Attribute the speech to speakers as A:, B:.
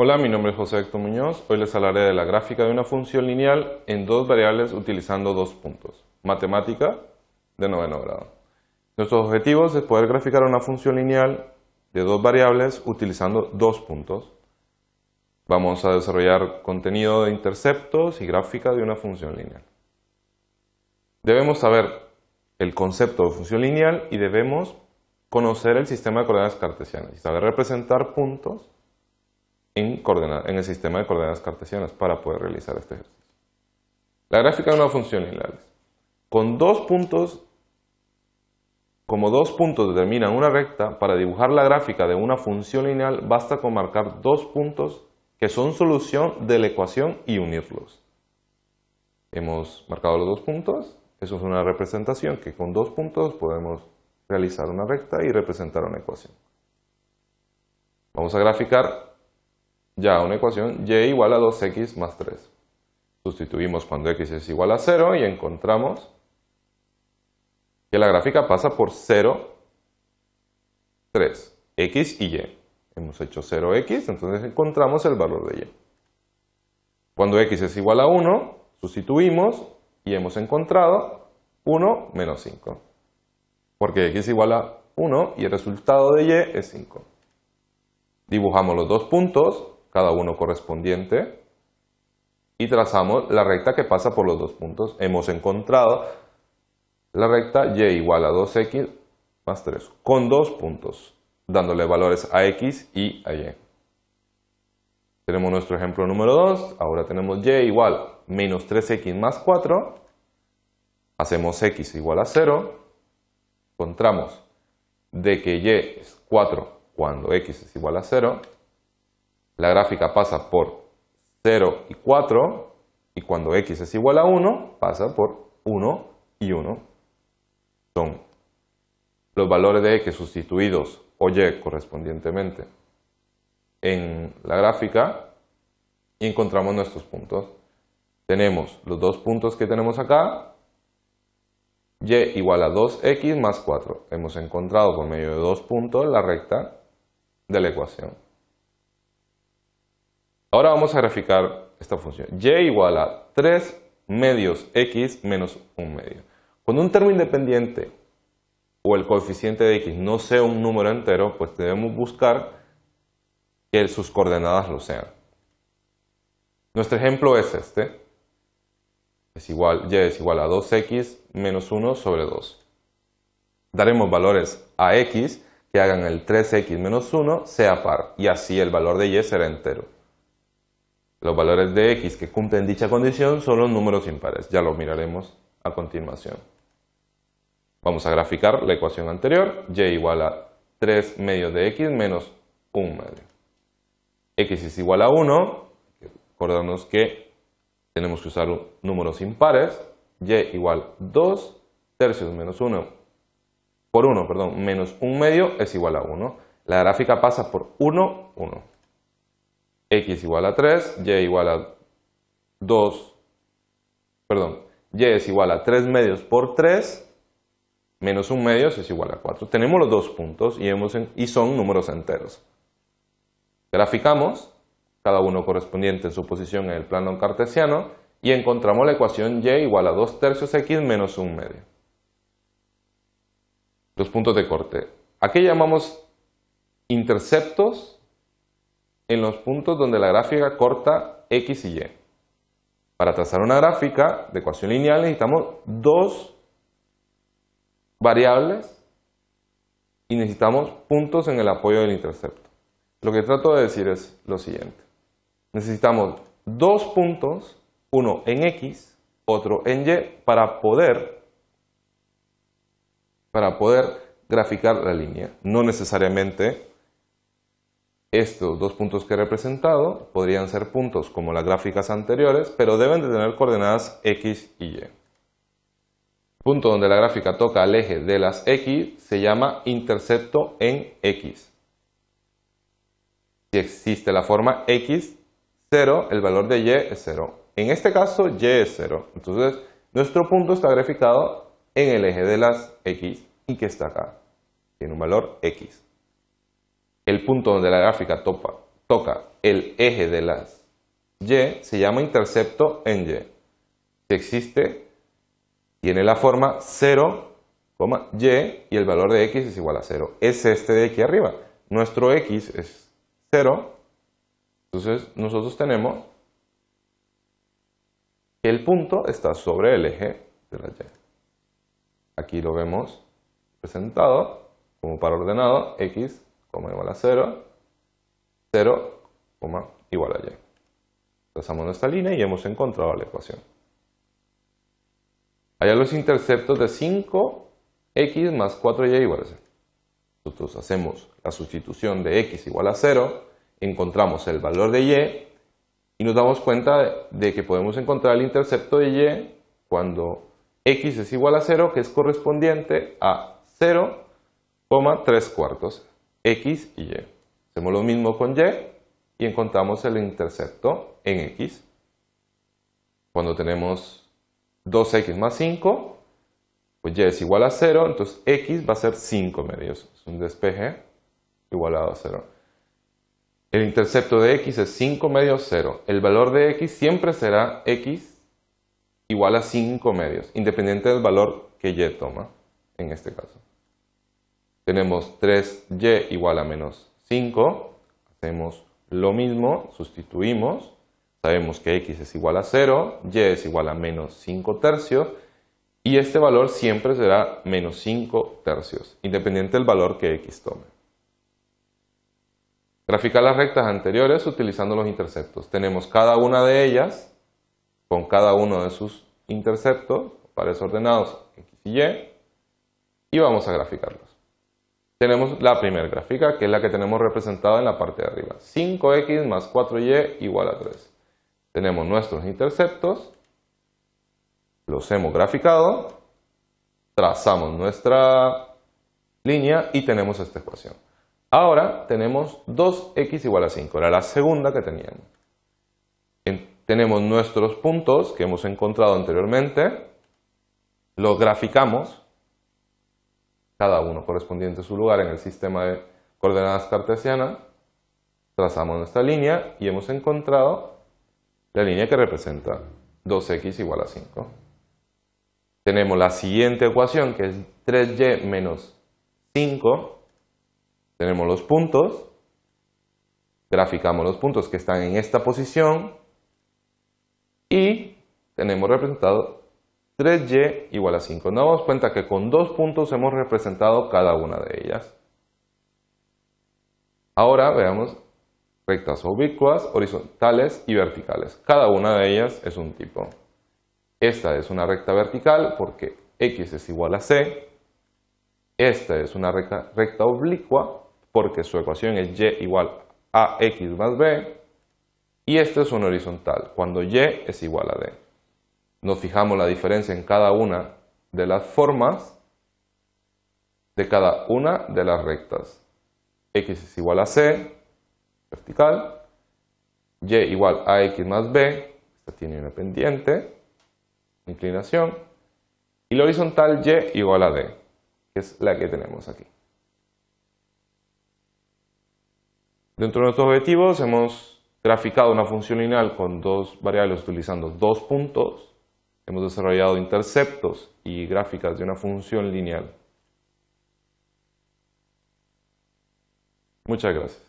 A: Hola, mi nombre es José Héctor Muñoz. Hoy les hablaré de la gráfica de una función lineal en dos variables utilizando dos puntos. Matemática de noveno grado. Nuestro objetivo es poder graficar una función lineal de dos variables utilizando dos puntos. Vamos a desarrollar contenido de interceptos y gráfica de una función lineal. Debemos saber el concepto de función lineal y debemos conocer el sistema de coordenadas cartesianas y saber representar puntos en, el sistema de coordenadas cartesianas para poder realizar este ejercicio. La gráfica de una función lineal. Con dos puntos, como dos puntos determinan una recta, para dibujar la gráfica de una función lineal basta con marcar dos puntos que son solución de la ecuación y unirlos. Hemos marcado los dos puntos, eso es una representación que con dos puntos podemos realizar una recta y representar una ecuación. Vamos a graficar ya una ecuación y igual a 2x más 3. Sustituimos cuando x es igual a 0 y encontramos que la gráfica pasa por 0, 3, x y y. Hemos hecho 0x, entonces encontramos el valor de y. Cuando x es igual a 1, sustituimos y hemos encontrado 1 menos 5. Porque x es igual a 1 y el resultado de y es 5. Dibujamos los dos puntos cada uno correspondiente y trazamos la recta que pasa por los dos puntos. Hemos encontrado la recta y igual a 2x más 3 con dos puntos, dándole valores a x y a y. Tenemos nuestro ejemplo número 2, ahora tenemos y igual a menos 3x más 4, hacemos x igual a 0, encontramos de que y es 4 cuando x es igual a 0, la gráfica pasa por 0 y 4 y cuando x es igual a 1 pasa por 1 y 1. Son los valores de x sustituidos o y correspondientemente en la gráfica y encontramos nuestros puntos. Tenemos los dos puntos que tenemos acá, y igual a 2x más 4. Hemos encontrado por medio de dos puntos la recta de la ecuación. Ahora vamos a graficar esta función. y igual a 3 medios x menos 1 medio. Cuando un término independiente o el coeficiente de x no sea un número entero, pues debemos buscar que sus coordenadas lo sean. Nuestro ejemplo es este. Es igual, y es igual a 2x menos 1 sobre 2. Daremos valores a x que hagan el 3x menos 1 sea par y así el valor de y será entero. Los valores de x que cumplen dicha condición son los números impares, ya lo miraremos a continuación. Vamos a graficar la ecuación anterior, y igual a 3 medios de x menos 1 medio. x es igual a 1, Recordarnos que tenemos que usar números impares, y igual 2 tercios menos 1 por 1, perdón, menos 1 medio es igual a 1. La gráfica pasa por 1, 1 x igual a 3, y igual a 2, perdón, y es igual a 3 medios por 3, menos 1 medio es igual a 4. Tenemos los dos puntos y, hemos, y son números enteros. Graficamos, cada uno correspondiente en su posición en el plano cartesiano, y encontramos la ecuación y igual a 2 tercios x menos 1 medio. Los puntos de corte. Aquí llamamos interceptos? en los puntos donde la gráfica corta X y Y. Para trazar una gráfica de ecuación lineal necesitamos dos variables y necesitamos puntos en el apoyo del intercepto. Lo que trato de decir es lo siguiente. Necesitamos dos puntos, uno en X, otro en Y, para poder, para poder graficar la línea. No necesariamente estos dos puntos que he representado podrían ser puntos como las gráficas anteriores, pero deben de tener coordenadas x y y. Punto donde la gráfica toca el eje de las x se llama intercepto en x. Si existe la forma x, 0, el valor de y es 0. En este caso, y es 0. Entonces, nuestro punto está graficado en el eje de las x y que está acá. Tiene un valor x el punto donde la gráfica toca el eje de las Y se llama intercepto en Y. Si existe, tiene la forma 0, y y el valor de x es igual a 0. Es este de aquí arriba. Nuestro x es 0, entonces nosotros tenemos que el punto está sobre el eje de la Y. Aquí lo vemos presentado como par ordenado, x coma igual a 0, 0, coma igual a y. Trazamos nuestra línea y hemos encontrado la ecuación. Allá los interceptos de 5x más 4y igual a 0. Nosotros hacemos la sustitución de x igual a 0, encontramos el valor de y y nos damos cuenta de que podemos encontrar el intercepto de y cuando x es igual a 0, que es correspondiente a 0,3 cuartos. X y Y. Hacemos lo mismo con Y y encontramos el intercepto en X. Cuando tenemos 2X más 5, pues Y es igual a 0, entonces X va a ser 5 medios. Es un despeje igualado a 0. El intercepto de X es 5 medios 0. El valor de X siempre será X igual a 5 medios, independiente del valor que Y toma en este caso. Tenemos 3y igual a menos 5. Hacemos lo mismo, sustituimos. Sabemos que x es igual a 0, y es igual a menos 5 tercios. Y este valor siempre será menos 5 tercios, independiente del valor que x tome. Graficar las rectas anteriores utilizando los interceptos. Tenemos cada una de ellas con cada uno de sus interceptos, pares ordenados x y y, y vamos a graficarlos. Tenemos la primera gráfica, que es la que tenemos representada en la parte de arriba. 5x más 4y igual a 3. Tenemos nuestros interceptos, los hemos graficado, trazamos nuestra línea y tenemos esta ecuación. Ahora tenemos 2x igual a 5, era la segunda que teníamos. Tenemos nuestros puntos que hemos encontrado anteriormente, los graficamos, cada uno correspondiente a su lugar en el sistema de coordenadas cartesianas, trazamos nuestra línea y hemos encontrado la línea que representa 2x igual a 5. Tenemos la siguiente ecuación que es 3y menos 5. Tenemos los puntos. Graficamos los puntos que están en esta posición. Y tenemos representado 3y igual a 5. Nos damos cuenta que con dos puntos hemos representado cada una de ellas. Ahora veamos rectas oblicuas, horizontales y verticales. Cada una de ellas es un tipo. Esta es una recta vertical porque x es igual a c. Esta es una recta, recta oblicua porque su ecuación es y igual a x más b. Y esta es una horizontal cuando y es igual a d nos fijamos la diferencia en cada una de las formas de cada una de las rectas. X es igual a C, vertical, Y igual a X más B, esta tiene una pendiente, inclinación, y la horizontal Y igual a D, que es la que tenemos aquí. Dentro de nuestros objetivos hemos graficado una función lineal con dos variables utilizando dos puntos hemos desarrollado interceptos y gráficas de una función lineal. Muchas gracias.